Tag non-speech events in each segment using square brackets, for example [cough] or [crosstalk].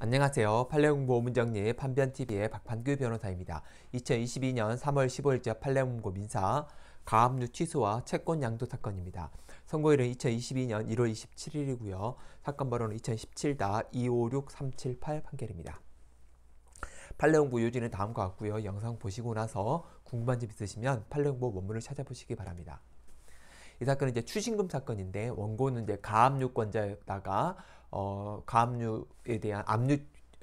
안녕하세요. 판례공고 문정리 판변TV의 박판규 변호사입니다. 2022년 3월 15일자 판례공고 민사 가압류 취소와 채권 양도 사건입니다. 선고일은 2022년 1월 27일이고요. 사건 번호는 2017-256378 판결입니다. 판례공부 요지는 다음과 같고요. 영상 보시고 나서 궁금한 점 있으시면 판례공부 원문을 찾아보시기 바랍니다. 이 사건은 이제 추징금 사건인데 원고는 이제 가압류권자에다가 어, 가압류에 대한 압류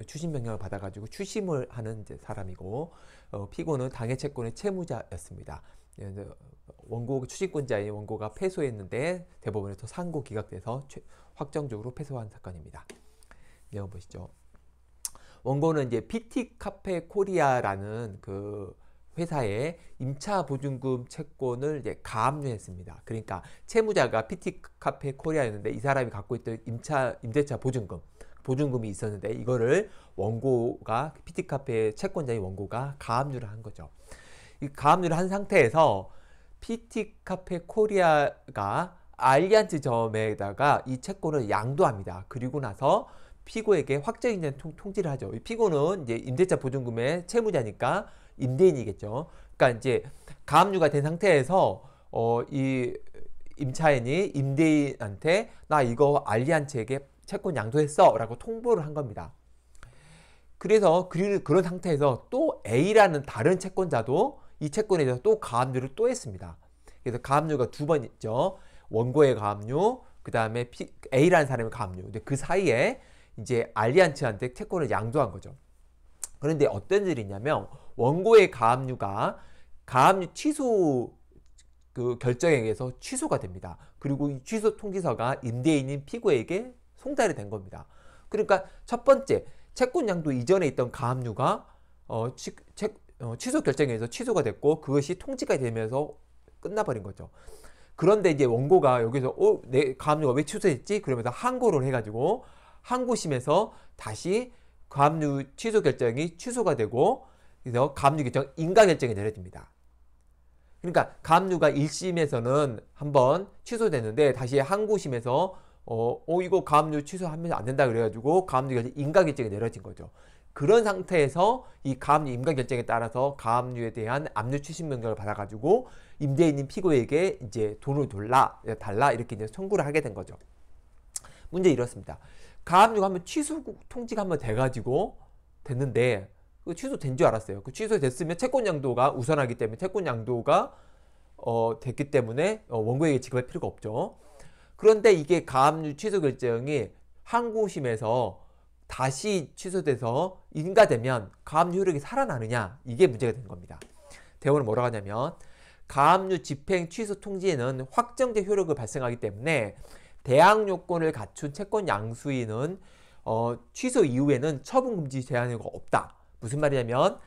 추심 명령을 받아가지고 추심을 하는 사람이고 어, 피고는 당해 채권의 채무자였습니다. 원고 추징권자인 원고가 패소했는데 대법원에서 상고 기각돼서 최, 확정적으로 패소한 사건입니다. 내용 보시죠. 원고는 이제 PT 카페 코리아라는 그 회사에 임차 보증금 채권을 이제 가압류했습니다. 그러니까 채무자가 PT 카페 코리아였는데 이 사람이 갖고 있던 임차 임대차 보증금 보증금이 있었는데 이거를 원고가 PT 카페 채권자의 원고가 가압류를 한 거죠. 이 가압류를 한 상태에서 PT 카페 코리아가 알리안츠 점에다가 이 채권을 양도합니다. 그리고 나서 피고에게 확정인정 통지를 하죠. 이 피고는 이제 임대차 보증금의 채무자니까 임대인이겠죠. 그러니까 이제 가압류가 된 상태에서 어, 이 임차인이 임대인한테 나 이거 알리한 책에 채권 양도했어 라고 통보를 한 겁니다. 그래서 그런 상태에서 또 A라는 다른 채권자도 이 채권에 대해서 또 가압류를 또 했습니다. 그래서 가압류가 두 번 있죠. 원고의 가압류, 그 다음에 A라는 사람의 가압류. 근데 그 사이에 이제 알리안츠한테 채권을 양도한 거죠. 그런데 어떤 일이냐면 원고의 가압류가 가압류 취소 그 결정에 의해서 취소가 됩니다. 그리고 이 취소 통지서가 임대인인 피고에게 송달이 된 겁니다. 그러니까 첫 번째 채권 양도 이전에 있던 가압류가 어, 취, 채, 어, 취소 결정에 의해서 취소가 됐고 그것이 통지가 되면서 끝나버린 거죠. 그런데 이제 원고가 여기서 어, 내 가압류가 왜 취소했지? 그러면서 항고를 해가지고 항고심에서 다시 가압류 취소 결정이 취소가 되고 그래서 감류 결정, 인가 결정이 내려집니다. 그러니까 감류가 1심에서는 한번 취소됐는데 다시 항고심에서 어, 어 이거 감류 취소하면 안 된다 그래가지고 감류 결정 인가 결정이 내려진 거죠. 그런 상태에서 이감류 임가 결정에 따라서 감류에 대한 압류 추심 명령을 받아가지고 임대인인 피고에게 이제 돈을 돌라 달라 이렇게 이제 청구를 하게 된 거죠. 문제 이렇습니다. 감류가 한번 취소 통지가 한번 돼가지고 됐는데 그 취소된 줄 알았어요. 그 취소됐으면 채권 양도가 우선하기 때문에 채권 양도가 어, 됐기 때문에 어, 원고에게 지급할 필요가 없죠. 그런데 이게 가압류 취소 결정이 항고심에서 다시 취소돼서 인가되면 가압류 효력이 살아나느냐 이게 문제가 된 겁니다. 대원은 뭐라고 하냐면 가압류 집행 취소 통지에는 확정제 효력을 발생하기 때문에 대항 요건을 갖춘 채권 양수인은 어, 취소 이후에는 처분 금지 제한이 없다. 무슨 말이냐면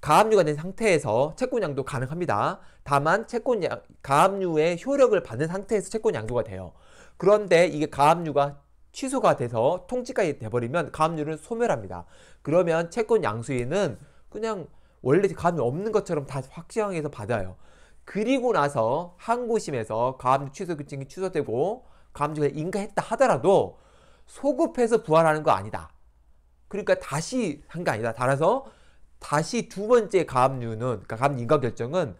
가압류가 된 상태에서 채권 양도 가능합니다. 다만 채권 양, 가압류의 효력을 받는 상태에서 채권 양도가 돼요. 그런데 이게 가압류가 취소가 돼서 통지까지 돼버리면 가압류를 소멸합니다. 그러면 채권 양수인은 그냥 원래 가압류 없는 것처럼 다 확정해서 받아요. 그리고 나서 항고심에서 가압류 취소 규칙이 취소되고 가압류가 인가했다 하더라도 소급해서 부활하는 거 아니다. 그러니까 다시 한 게 아니다. 따라서 다시 두 번째 가압류는 그러니까 가압 인가 결정은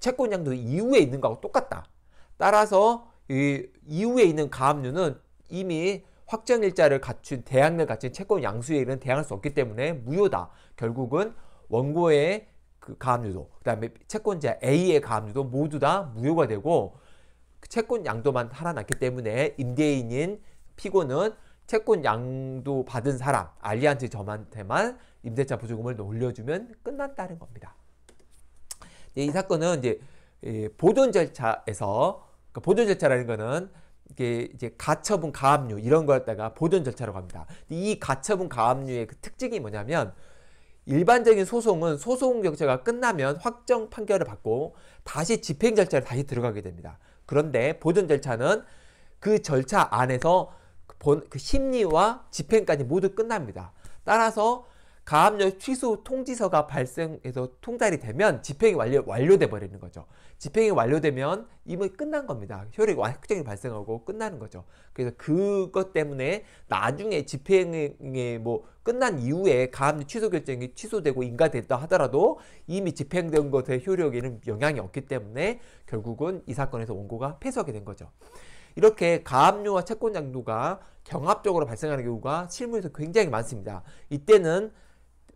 채권양도 이후에 있는 거하고 똑같다. 따라서 이 이후에 있는 가압류는 이미 확정일자를 갖춘 대항을 갖춘 채권 양수에 이는 대항할 수 없기 때문에 무효다. 결국은 원고의 그 가압류도 그다음에 채권자 A의 가압류도 모두 다 무효가 되고 채권 양도만 살아났기 때문에 임대인인 피고는 채권 양도 받은 사람 알리안테 점한테만 임대차 보조금을 올려주면 끝났다는 겁니다. 예, 이 사건은 이제 예, 보존 절차에서 그러니까 보존 절차라는 거는 이게 이제 가처분 가압류 이런 거였다가 보존 절차라고 합니다. 이 가처분 가압류의 그 특징이 뭐냐면 일반적인 소송은 소송 절차가 끝나면 확정 판결을 받고 다시 집행 절차를 다시 들어가게 됩니다. 그런데 보존 절차는 그 절차 안에서 본, 그 심리와 집행까지 모두 끝납니다. 따라서 가압력 취소 통지서가 발생해서 통달이 되면 집행이 완료, 완료돼 버리는 거죠. 집행이 완료되면 이미 끝난 겁니다. 효력이 완벽정이 발생하고 끝나는 거죠. 그래서 그것 때문에 나중에 집행이 뭐 끝난 이후에 가압력 취소 결정이 취소되고 인가됐다 하더라도 이미 집행된 것의 효력에는 영향이 없기 때문에 결국은 이 사건에서 원고가 패소하게 된 거죠. 이렇게 가압류와 채권 양도가 경합적으로 발생하는 경우가 실무에서 굉장히 많습니다. 이때는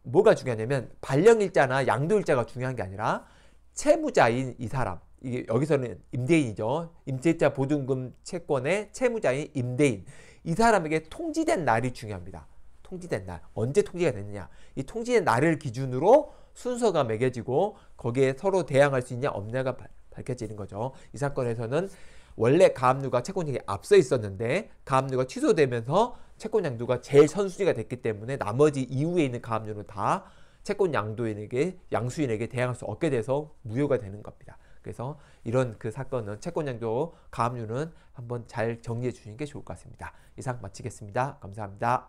뭐가 중요하냐면 발령일자나 양도일자가 중요한 게 아니라 채무자인 이 사람 이게 여기서는 임대인이죠. 임대차 보증금 채권의 채무자인 임대인 이 사람에게 통지된 날이 중요합니다. 통지된 날 언제 통지가 됐느냐 이 통지된 날을 기준으로 순서가 매겨지고 거기에 서로 대항할 수 있냐 없냐가 밝혀지는 거죠. 이 사건에서는 원래 가압류가 채권양에 앞서 있었는데 가압류가 취소되면서 채권양도가 제일 선순위가 됐기 때문에 나머지 이후에 있는 가압류는 다 채권양도인에게 양수인에게 대항할 수 없게 돼서 무효가 되는 겁니다. 그래서 이런 그 사건은 채권양도 가압류는 한번 잘 정리해 주시는 게 좋을 것 같습니다. 이상 마치겠습니다. 감사합니다.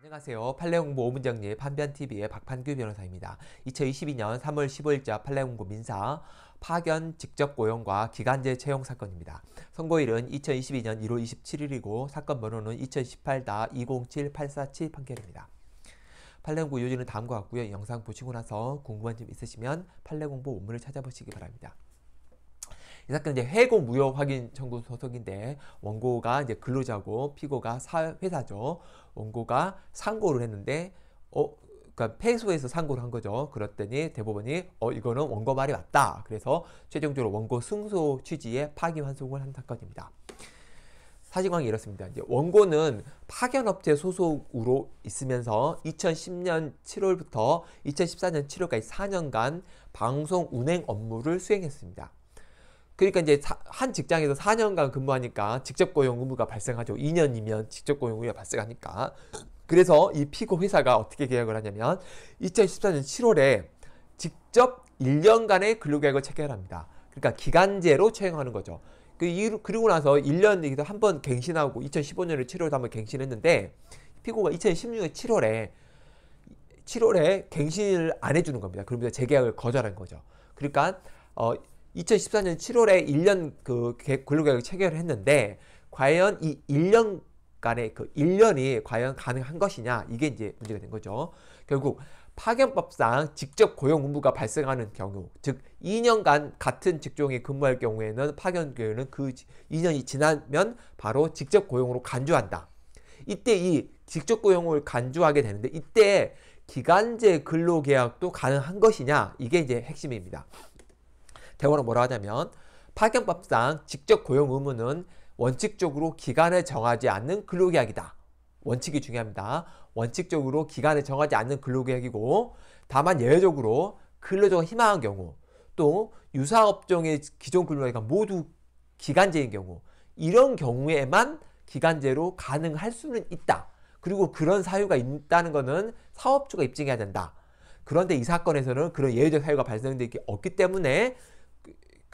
안녕하세요. 판례공부 5문정리 판변TV의 박판규 변호사입니다. 2022년 3월 15일자 판례공부 민사 파견 직접 고용과 기간제 채용 사건입니다. 선고일은 2022년 1월 27일이고 사건 번호는 2018-207847 판결입니다. 판례공부 요지는 다음과 같고요. 영상 보시고 나서 궁금한 점 있으시면 판례공부 원문을 찾아보시기 바랍니다. 이 사건은 이제 해고 무효 확인 청구 소속인데 원고가 이제 근로자고 피고가 사, 회사죠. 원고가 상고를 했는데 어 그러니까 패소해서 상고를 한 거죠. 그랬더니 대법원이 어 이거는 원고 말이 맞다. 그래서 최종적으로 원고 승소 취지에 파기 환송을 한 사건입니다. 사실관이 이렇습니다. 이제 원고는 파견업체 소속으로 있으면서 2010년 7월부터 2014년 7월까지 4년간 방송 운행 업무를 수행했습니다. 그러니까 이제 한 직장에서 4년간 근무하니까 직접 고용 의무가 발생하죠. 2년이면 직접 고용 의무가 발생하니까. 그래서 이 피고 회사가 어떻게 계약을 하냐면 2014년 7월에 직접 1년간의 근로계약을 체결합니다. 그러니까 기간제로 채용하는 거죠. 그 이후 그리고 나서 1년 한번 갱신하고 2015년에 7월에 한번 갱신했는데 피고가 2016년 7월에 7월에 갱신을 안 해주는 겁니다. 그러면서 재계약을 거절한 거죠. 그러니까 어 2014년 7월에 1년 그 근로계약 을체결 했는데 과연 이 1년간의 그 1년이 과연 가능한 것이냐 이게 이제 문제가 된 거죠. 결국 파견법상 직접 고용 의무가 발생하는 경우 즉 2년간 같은 직종에 근무할 경우에는 파견 교유은그 2년이 지나면 바로 직접 고용으로 간주한다. 이때 이 직접 고용을 간주하게 되는데 이때 기간제 근로계약도 가능한 것이냐 이게 이제 핵심입니다. 대원은 뭐라 하냐면 파견법상 직접 고용 의무는 원칙적으로 기간을 정하지 않는 근로계약이다. 원칙이 중요합니다. 원칙적으로 기간을 정하지 않는 근로계약이고 다만 예외적으로 근로자가 희망한 경우 또 유사업종의 기존 근로자가 모두 기간제인 경우 이런 경우에만 기간제로 가능할 수는 있다. 그리고 그런 사유가 있다는 것은 사업주가 입증해야 된다. 그런데 이 사건에서는 그런 예외적 사유가 발생되기 없기 때문에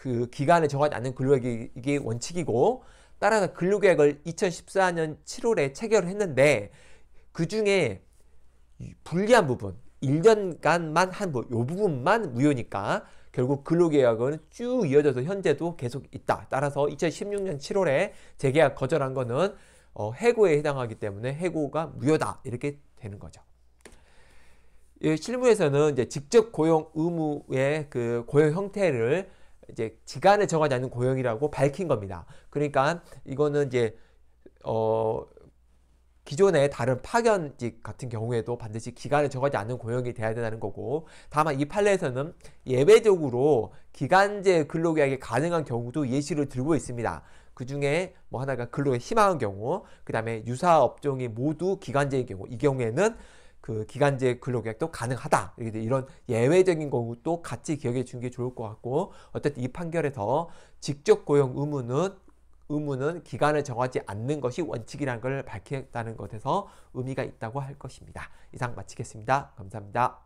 그 기간에 정하지 않는 근로계약이 원칙이고 따라서 근로계약을 2014년 7월에 체결을 했는데 그 중에 불리한 부분 1년간만 한요 부분만 무효니까 결국 근로계약은 쭉 이어져서 현재도 계속 있다. 따라서 2016년 7월에 재계약 거절한 거는 어, 해고에 해당하기 때문에 해고가 무효다 이렇게 되는 거죠. 예, 실무에서는 이제 직접 고용 의무의 그 고용 형태를 이제 기간을 정하지 않는 고용이라고 밝힌 겁니다. 그러니까 이거는 이제 어 기존의 다른 파견직 같은 경우에도 반드시 기간을 정하지 않는 고용이 돼야 된다는 거고 다만 이 판례에서는 예외적으로 기간제 근로계약이 가능한 경우도 예시를 들고 있습니다. 그 중에 뭐 하나가 근로에 희망한 경우 그 다음에 유사 업종이 모두 기간제인 경우 이 경우에는 그 기간제 근로계약도 가능하다. 이런 예외적인 것도 같이 기억해 주는 게 좋을 것 같고 어쨌든 이 판결에서 직접 고용 의무는 의무는 기간을 정하지 않는 것이 원칙이라는 걸 밝혔다는 것에서 의미가 있다고 할 것입니다. 이상 마치겠습니다. 감사합니다.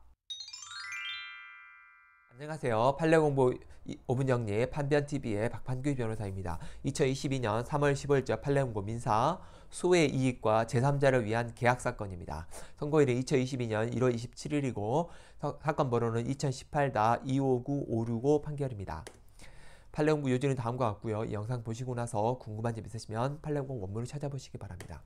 안녕하세요. 판례공부 5분 영리의 판변TV의 박판규 변호사입니다. 2022년 3월 15일자 판례공부 민사 수의 이익과 제3자를 위한 계약 사건입니다. 선고일은 2022년 1월 27일이고 사, 건 번호는 2 0 1 8 259565 판결입니다. 판례공부 요지는 다음과 같고요. 이 영상 보시고 나서 궁금한 점 있으시면 판례공 원문을 찾아보시기 바랍니다.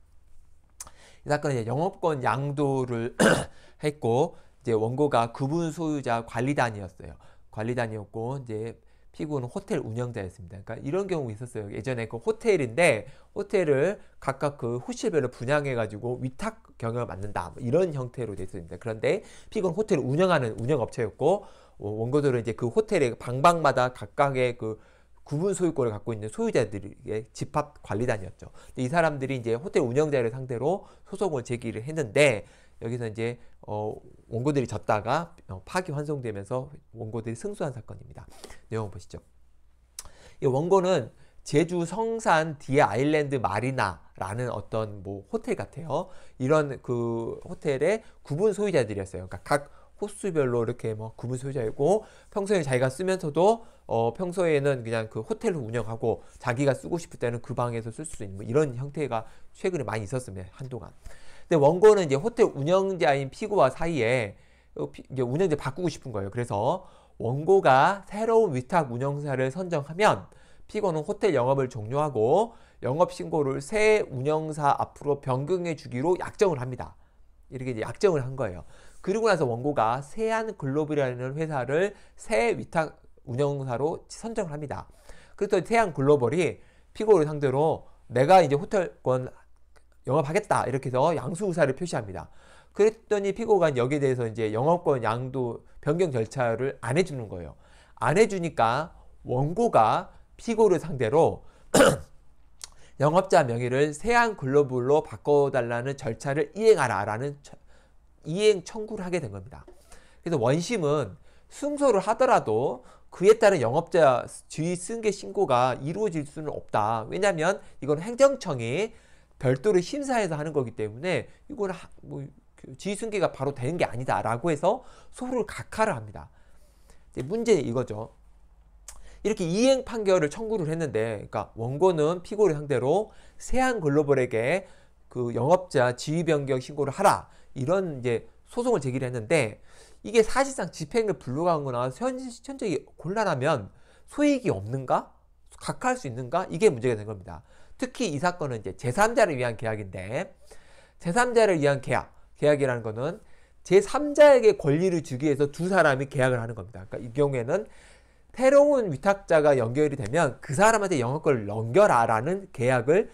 이 사건은 영업권 양도를 [clears throat] 했고 이제 원고가 구분 소유자 관리단이었어요. 관리단이었고 이제 피고는 호텔 운영자였습니다. 그러니까 이런 경우 있었어요. 예전에 그 호텔인데 호텔을 각각 그 호실별로 분양해가지고 위탁 경영을 맡는다 뭐 이런 형태로 돼 있습니다. 그런데 피고는 호텔을 운영하는 운영업체였고 어, 원고들은 이제 그 호텔의 방방마다 각각의 그 구분 소유권을 갖고 있는 소유자들의 집합 관리단이었죠. 이 사람들이 이제 호텔 운영자를 상대로 소송을 제기를 했는데 여기서 이제 어, 원고들이 졌다가 어, 파기 환송되면서 원고들이 승소한 사건입니다. 내용 보시죠. 이 원고는 제주 성산 디에 아일랜드 마리나라는 어떤 뭐 호텔 같아요. 이런 그 호텔의 구분 소유자들이었어요. 그러니까 각 호수별로 이렇게 뭐 구분 소유자이고 평소에 자기가 쓰면서도 어 평소에는 그냥 그 호텔로 운영하고 자기가 쓰고 싶을 때는 그 방에서 쓸 수 있는 뭐 이런 형태가 최근에 많이 있었습니다 한동안 근데 원고는 이제 호텔 운영자인 피고와 사이에 어, 운영자 바꾸고 싶은 거예요. 그래서 원고가 새로운 위탁 운영사를 선정하면 피고는 호텔 영업을 종료하고 영업 신고를 새 운영사 앞으로 변경해 주기로 약정을 합니다. 이렇게 약정을 한 거예요. 그리고 나서 원고가 세안 글로벌이라는 회사를 새 위탁 운영사로 선정을 합니다. 그랬더니 세안 글로벌이 피고를 상대로 내가 이제 호텔권 영업하겠다 이렇게 해서 양수 의사를 표시합니다. 그랬더니 피고가 여기에 대해서 이제 영업권 양도 변경 절차를 안 해주는 거예요. 안 해주니까 원고가 피고를 상대로 [clears throat] 영업자 명의를 세안 글로벌로 바꿔달라는 절차를 이행하라라는 이행 청구를 하게 된 겁니다. 그래서 원심은 승소를 하더라도 그에 따른 영업자 주의 승계 신고가 이루어질 수는 없다. 왜냐하면 이건 행정청이 별도로 심사해서 하는 거기 때문에 이걸 하, 뭐 그 지휘승계가 바로 되는 게 아니다라고 해서 소를 각하를 합니다. 문제는 이거죠. 이렇게 이행 판결을 청구를 했는데, 그러니까 원고는 피고를 상대로 세안 글로벌에게 그 영업자 지위 변경 신고를 하라 이런 이제 소송을 제기 했는데 이게 사실상 집행을 불러가거나 현적이 곤란하면 소익이 없는가? 각할 수 있는가? 이게 문제가 된 겁니다. 특히 이 사건은 이제 제3자를 위한 계약인데 제3자를 위한 계약, 계약이라는 것은 제3자에게 권리를 주기 위해서 두 사람이 계약을 하는 겁니다. 그러니까 이 경우에는 새로운 위탁자가 연결이 되면 그 사람한테 영업권을 넘겨라라는 계약을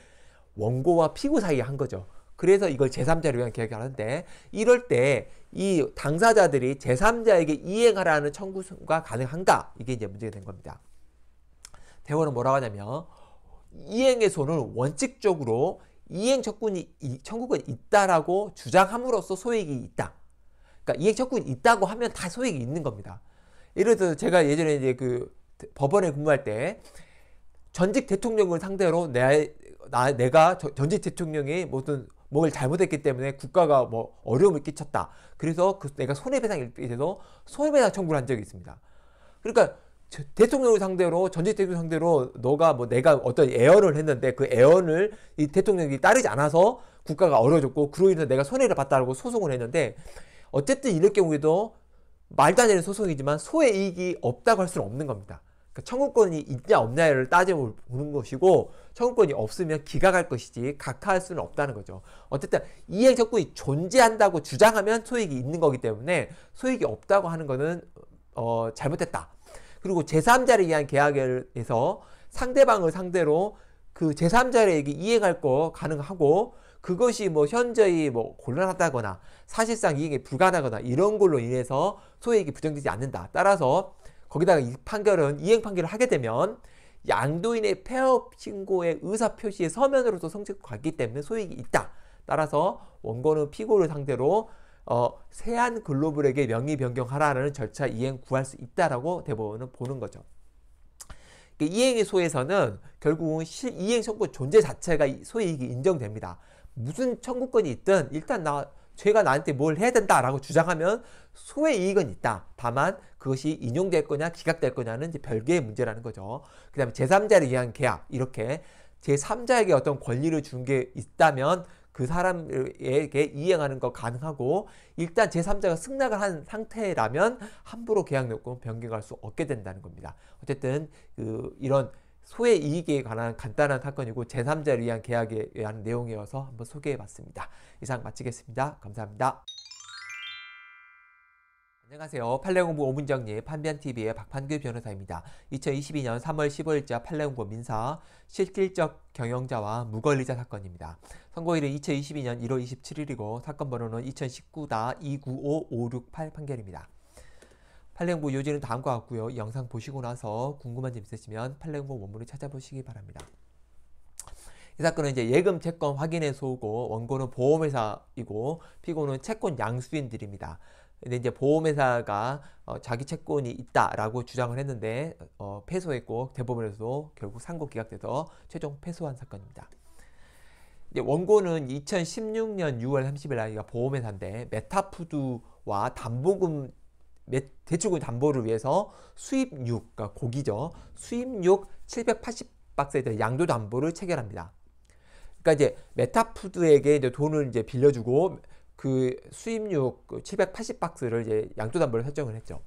원고와 피고 사이에 한 거죠. 그래서 이걸 제3자를 위한 계약을 하는데 이럴 때 이 당사자들이 제3자에게 이행하라는 청구가 가능한가? 이게 이제 문제가 된 겁니다. 대원은 뭐라고 하냐면 이행에서는 원칙적으로 이행 척군이 청구권이 있다라고 주장함으로써 소액이 있다. 그러니까 이행 척군이 있다고 하면 다 소액이 있는 겁니다. 예를 들어서 제가 예전에 이제 그 법원에 근무할 때 전직 대통령을 상대로 내, 나, 내가 저, 전직 대통령이 무슨 뭘 잘못했기 때문에 국가가 뭐 어려움을 끼쳤다. 그래서 그 내가 손해배상에 대해서 손해배상 청구를 한 적이 있습니다. 그러니까 대통령을 상대로 전직 대통령 상대로 너가 뭐 내가 어떤 애언을 했는데 그 애언을 이 대통령이 따르지 않아서 국가가 어려졌고 그로 인해서 내가 손해를 봤다라고 소송을 했는데 어쨌든 이럴 경우에도 말도 안 되는 소송이지만 소의 이익이 없다고 할 수는 없는 겁니다. 그러니까 청구권이 있냐 없냐를 따져보는 것이고 청구권이 없으면 기각할 것이지 각하할 수는 없다는 거죠. 어쨌든 이행청구이 존재한다고 주장하면 소익이 있는 거기 때문에 소익이 없다고 하는 거는 어, 잘못됐다. 그리고 제3자를 위한 계약에서 상대방을 상대로 그 제3자에게 이행할 거 가능하고 그것이 뭐 현저히 뭐 곤란하다거나 사실상 이행이 불가하거나 능 이런 걸로 인해서 소액이 부정되지 않는다. 따라서 거기다가 이 판결은 이행 판결을 하게 되면 양도인의 폐업 신고의 의사 표시의 서면으로도 성취가 갔기 때문에 소액이 있다. 따라서 원고는 피고를 상대로 어, 세안 글로벌에게 명의 변경하라는 라 절차 이행 구할 수 있다라고 대법원은 보는 거죠. 그러니까 이행의 소에서는 결국은 실, 이행 청구 존재 자체가 소이익이 인정됩니다. 무슨 청구권이 있든 일단 나 죄가 나한테 뭘 해야 된다라고 주장하면 소의 이익은 있다. 다만 그것이 인용될 거냐 기각될 거냐는 이제 별개의 문제라는 거죠. 그 다음에 제3자를 위한 계약 이렇게 제3자에게 어떤 권리를 준 게 있다면 그 사람에게 이행하는 거 가능하고 일단 제3자가 승낙을 한 상태라면 함부로 계약 요건 변경할 수 없게 된다는 겁니다. 어쨌든 그 이런 소외 이익에 관한 간단한 사건이고 제3자를 위한 계약에 의한 내용이어서 한번 소개해 봤습니다. 이상 마치겠습니다. 감사합니다. 안녕하세요. 판례공부 오문정리 판변TV의 박판규 변호사입니다. 2022년 3월 15일자 판례공부 민사 실질적 경영자와 무권리자 사건입니다. 선고일은 2022년 1월 27일이고 사건 번호는 2019-295568 판결입니다. 판례공부 요지는 다음과 같고요. 영상 보시고 나서 궁금한 점 있으시면 판례공부 원문을 찾아보시기 바랍니다. 이 사건은 이제 예금 채권 확인해 소고 원고는 보험회사이고 피고는 채권 양수인들입니다. 근데 이제 보험회사가 어, 자기 채권이 있다라고 주장을 했는데 어, 패소했고 대법원에서도 결국 상고 기각돼서 최종 패소한 사건입니다. 이제 원고는 2016년 6월 30일 날 보험회사인데 메타푸드와 담보금 대출금 담보를 위해서 수입육, 그러니까 고기죠. 수입육 780박스에 대한 양도 담보를 체결합니다. 그러니까 이제 메타푸드에게 이제 돈을 이제 빌려주고 그 수입육 780박스를 그 이제 양조단별로 설정을 했죠.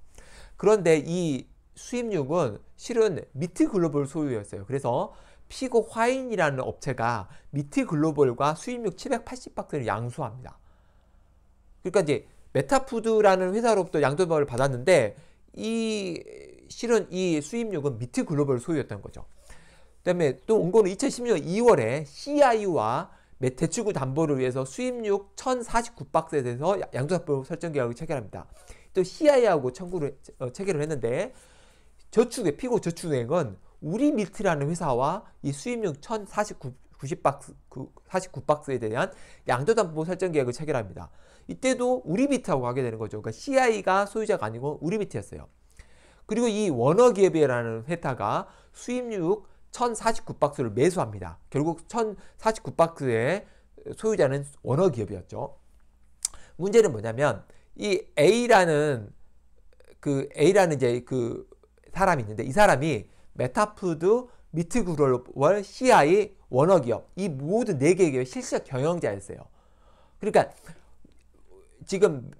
그런데 이 수입육은 실은 미트글로벌 소유였어요. 그래서 피고 화인이라는 업체가 미트글로벌과 수입육 780박스를 양수합니다. 그러니까 이제 메타푸드라는 회사로부터 양조단을 받았는데 이 실은 이 수입육은 미트글로벌 소유였던 거죠. 그다음에 또온 거는 2016년 2월에 CIU와 대출구 담보를 위해서 수입육 1049박스에 대해서 양도납부 설정 계약을 체결합니다. 또 CI하고 청구를 어, 체결을 했는데 저축의 피고 저축은행은 우리 밀트라는 회사와 이 수입육 1049박스 49박스에 대한 양도담보 설정 계약을 체결합니다. 이때도 우리비트하고 가게 되는 거죠. 그러니까 CI가 소유자가 아니고 우리비트였어요. 그리고 이 워너기업이라는 회사가 수입육 1049박스를 매수합니다. 결국 1049박스의 소유자는 원어 기업이었죠. 문제는 뭐냐면 이 A라는 그 A라는 이제 그 사람이 있는데 이 사람이 메타푸드 미트그로벌 CI 원어기업 이 모든 네 개의 실시가 경영자였어요. 그러니까 지금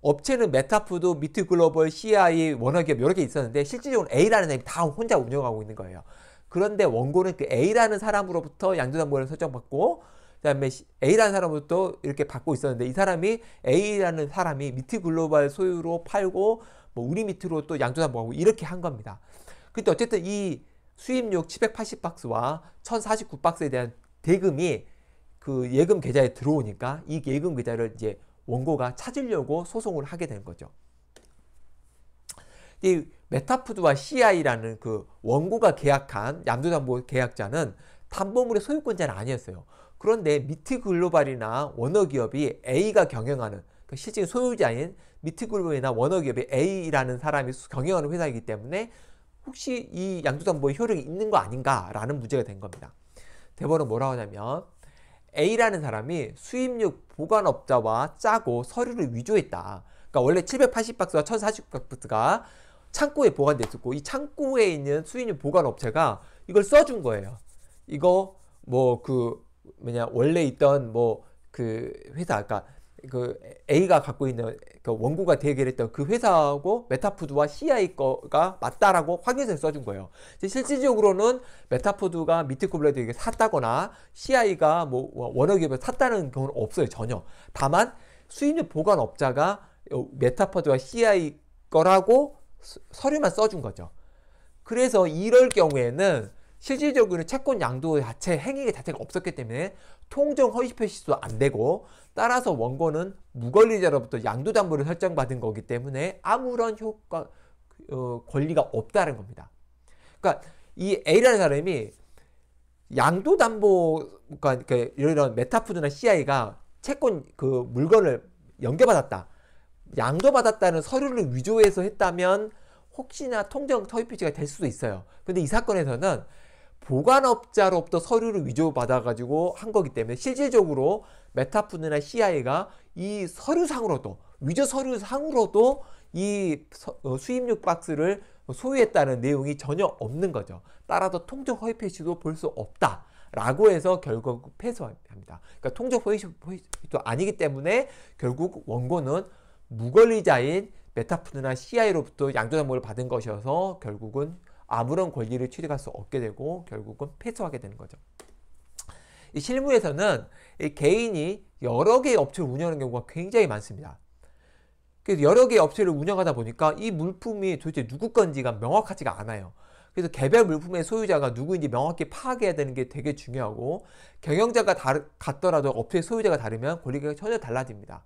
업체는 메타푸드, 미트글로벌, CI, 원어기업 이렇게 있었는데 실질적으로 A라는 앱이 다 혼자 운영하고 있는 거예요. 그런데 원고는 그 A라는 사람으로부터 양조담보를 설정받고 그다음에 A라는 사람부터 으로 이렇게 받고 있었는데 이 사람이 A라는 사람이 미트 글로벌 소유로 팔고 뭐 우리 밑으로 또 양조담보하고 이렇게 한 겁니다. 그때 어쨌든 이 수입료 780박스와 1049박스에 대한 대금이 그 예금 계좌에 들어오니까 이 예금 계좌를 이제 원고가 찾으려고 소송을 하게 된 거죠. 이 메타푸드와 CI라는 그 원고가 계약한 양도담보 계약자는 담보물의 소유권자는 아니었어요. 그런데 미트글로발이나 원어기업이 A가 경영하는 그 실질 소유자인 미트글로발이나 원어기업이 A라는 사람이 경영하는 회사이기 때문에 혹시 이 양도담보의 효력이 있는 거 아닌가라는 문제가 된 겁니다. 대법원은 뭐라고 하냐면 A라는 사람이 수입육 보관업자와 짜고 서류를 위조했다. 그러니까 원래 780박스와 1 0 4 9박스가 창고에 보관됐었고이 창고에 있는 수인류 보관 업체가 이걸 써준 거예요. 이거 뭐 그 뭐냐 원래 있던 뭐 그 회사 아까 그러니까 그 A가 갖고 있는 그 원고가 대결했던 그 회사하고 메타푸드와 CI 거가 맞다라고 확인서 써준 거예요. 실질적으로는 메타푸드가 미트코블레드에게 샀다거나 CI가 뭐 원어기업에 샀다는 경우는 없어요 전혀. 다만 수입류 보관업자가 메타푸드와 CI 거라고 서류만 써준 거죠. 그래서 이럴 경우에는 실질적으로 채권 양도 자체 행위 자체가 없었기 때문에 통정 허위 표시도 안 되고 따라서 원고는 무권리자로부터 양도 담보를 설정받은 거기 때문에 아무런 효과 어, 권리가 없다는 겁니다. 그러니까 이 A라는 사람이 양도 담보 그러니까 그 이런 메타푸드나 CI가 채권 그 물건을 연계받았다. 양도받았다는 서류를 위조해서 했다면 혹시나 통정 서유표시가 될 수도 있어요. 근데 이 사건에서는 보관업자로부터 서류를 위조받아가지고 한 거기 때문에 실질적으로 메타푸드나 CI가 이 서류상으로도 위조 서류상으로도 이 어, 수입육 박스를 소유했다는 내용이 전혀 없는 거죠. 따라서 통적 허위 표시도 볼 수 없다. 라고 해서 결국 패소합니다. 그러니까 통적 허위 표시도 아니기 때문에 결국 원고는 무권리자인 메타푸드나 CI로부터 양조담보를 받은 것이어서 결국은 아무런 권리를 취득할 수 없게 되고 결국은 패소하게 되는 거죠. 이 실무에서는 이 개인이 여러 개의 업체를 운영하는 경우가 굉장히 많습니다. 그래서 여러 개의 업체를 운영하다 보니까 이 물품이 도대체 누구 건지가 명확하지가 않아요. 그래서 개별 물품의 소유자가 누구인지 명확히 파악해야 되는 게 되게 중요하고 경영자가 다르, 같더라도 업체의 소유자가 다르면 권리가 전혀 달라집니다.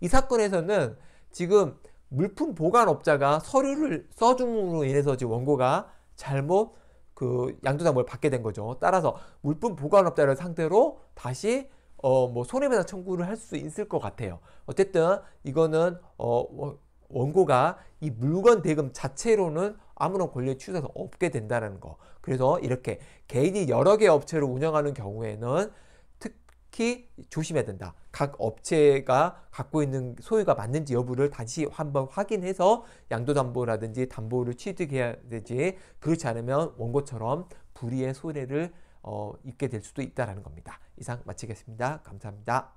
이 사건에서는 지금 물품 보관업자가 서류를 써줌으로 인해서 지금 원고가 잘못 그 양도담보를 받게 된 거죠. 따라서 물품 보관업자를 상대로 다시 어 뭐 손해배상 청구를 할 수 있을 것 같아요. 어쨌든 이거는 어 원고가 이 물건 대금 자체로는 아무런 권리 취소해서 없게 된다는 거. 그래서 이렇게 개인이 여러 개 업체를 운영하는 경우에는 특히 조심해야 된다. 각 업체가 갖고 있는 소유가 맞는지 여부를 다시 한번 확인해서 양도담보라든지 담보를 취득해야 되지 그렇지 않으면 원고처럼 불의의 손해를 어, 입게 될 수도 있다는 겁니다. 이상 마치겠습니다. 감사합니다.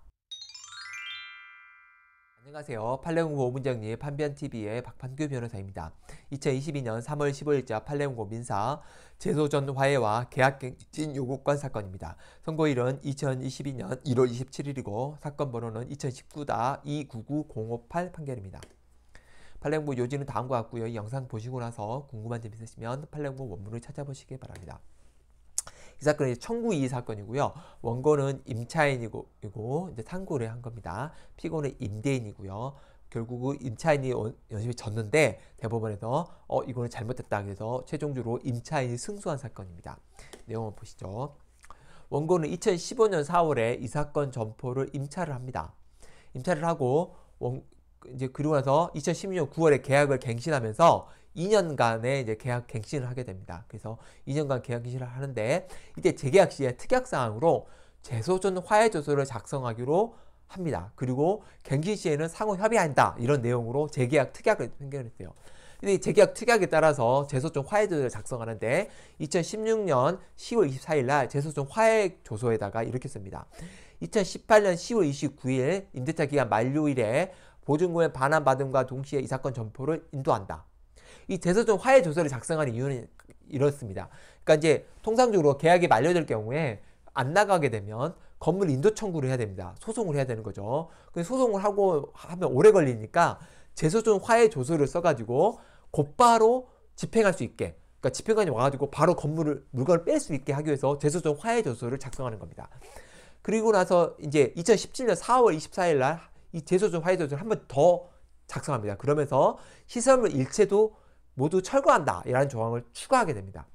안녕하세요. 팔레옹고 문정리 판변TV의 박판규 변호사입니다. 2022년 3월 15일자 팔레옹고 민사 제소전 화해와 계약갱신 요구권 사건입니다. 선고일은 2022년 1월 27일이고 사건 번호는 2019-299058 판결입니다. 팔레옹고 요지는 다음과 같고요. 이 영상 보시고 나서 궁금한 점 있으시면 팔레옹고 원문을 찾아보시기 바랍니다. 이 사건은 청구 이의 사건이고요. 원고는 임차인이고 이제 상고를 한 겁니다. 피고는 임대인이고요. 결국은 임차인이 어, 연심이 졌는데 대법원에서 어 이거는 잘못됐다 그래서 최종적으로 임차인이 승소한 사건입니다. 내용을 보시죠. 원고는 2015년 4월에 이 사건 점포를 임차를 합니다. 임차를 하고 원, 이제 그리고 나서 2016년 9월에 계약을 갱신하면서 2년간의 이제 계약 갱신을 하게 됩니다. 그래서 2년간 계약 갱신을 하는데 이때 재계약 시에 특약 사항으로 재소전 화해 조서를 작성하기로 합니다. 그리고 갱신 시에는 상호 협의한다 이런 내용으로 재계약 특약을 생겨냈어요. 근데 재계약 특약에 따라서 재소전 화해 조서를 작성하는데 2016년 10월 24일 날 재소전 화해 조서에다가 이렇게 씁니다. 2018년 10월 29일 임대차 기간 만료일에 보증금의 반환받음과 동시에 이 사건 전포를 인도한다. 이 대서전 화해 조서를 작성한 이유는 이렇습니다. 그러니까 이제 통상적으로 계약이 만료될 경우에 안 나가게 되면 건물 인도 청구를 해야 됩니다. 소송을 해야 되는 거죠. 소송을 하고 하면 오래 걸리니까 재소존 화해 조서를 써가지고 곧바로 집행할 수 있게 그러니까 집행관이 와가지고 바로 건물을 물건을 뺄 수 있게 하기 위해서 재소존 화해 조서를 작성하는 겁니다. 그리고 나서 이제 2017년 4월 24일 날이 제소존, 화해소을한 번 더 작성합니다. 그러면서 시설물 일체도 모두 철거한다. 이라는 조항을 추가하게 됩니다.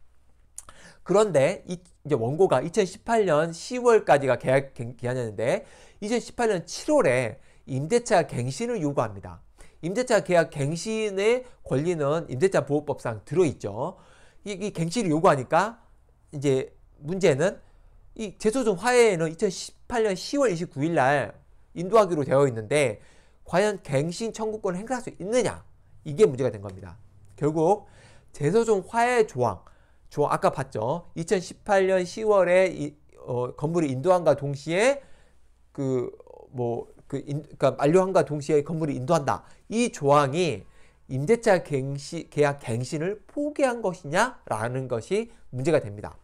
그런데 이, 이제 원고가 2018년 10월까지가 계약 기한이었는데 2018년 7월에 임대차 갱신을 요구합니다. 임대차 계약 갱신의 권리는 임대차 보호법상 들어있죠. 이, 이 갱신을 요구하니까 이제 문제는 이 재소종 화해에는 2018년 10월 29일 날 인도하기로 되어 있는데 과연 갱신 청구권을 행사할 수 있느냐 이게 문제가 된 겁니다. 결국 재소종 화해 조항, 조항 아까 봤죠. 2018년 10월에 이, 어, 건물이 인도한과 동시에 그 뭐그 뭐, 그 그러니까 만료한과 동시에 건물이 인도한다. 이 조항이 임대차 갱시, 계약 갱신을 포기한 것이냐라는 것이 문제가 됩니다.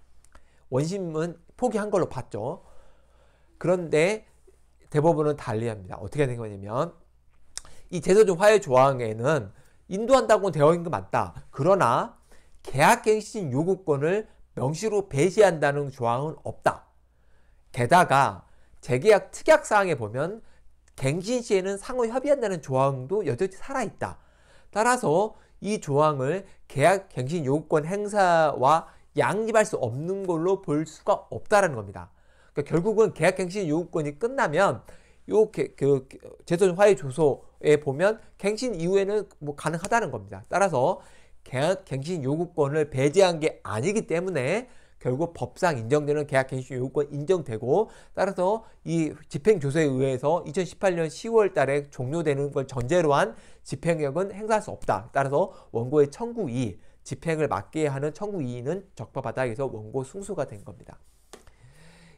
원심은 포기한 걸로 봤죠. 그런데 대법원은 달리합니다. 어떻게 된 거냐면 이 제소주 화해 조항에는 인도한다고 되어 있는 건 맞다. 그러나 계약갱신 요구권을 명시로 배제한다는 조항은 없다. 게다가 재계약 특약 사항에 보면 갱신 시에는 상호 협의한다는 조항도 여전히 살아있다. 따라서 이 조항을 계약 갱신 요구권 행사와 양립할 수 없는 걸로 볼 수가 없다는 겁니다. 그러니까 결국은 계약갱신 요구권이 끝나면 요그 재소진 화해 조서에 보면 갱신 이후에는 뭐 가능하다는 겁니다. 따라서 계약갱신 요구권을 배제한 게 아니기 때문에 결국 법상 인정되는 계약갱신 요구권 인정되고 따라서 이 집행조서에 의해서 2018년 10월 달에 종료되는 걸 전제로 한 집행력은 행사할 수 없다. 따라서 원고의 청구이 집행을 맡게 하는 청구이의는 적법하다 해서 원고 승소가 된 겁니다.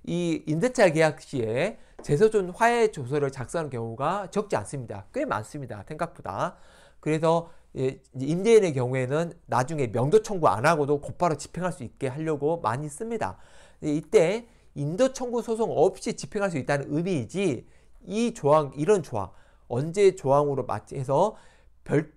이 임대차 계약 시에 재소존 화해 조서를 작성하는 경우가 적지 않습니다. 꽤 많습니다. 생각보다. 그래서 예, 임대인의 경우에는 나중에 명도 청구 안 하고도 곧바로 집행할 수 있게 하려고 많이 씁니다. 이때 인도 청구 소송 없이 집행할 수 있다는 의미이지 이 조항 이런 조항 언제 조항으로 맞해서 별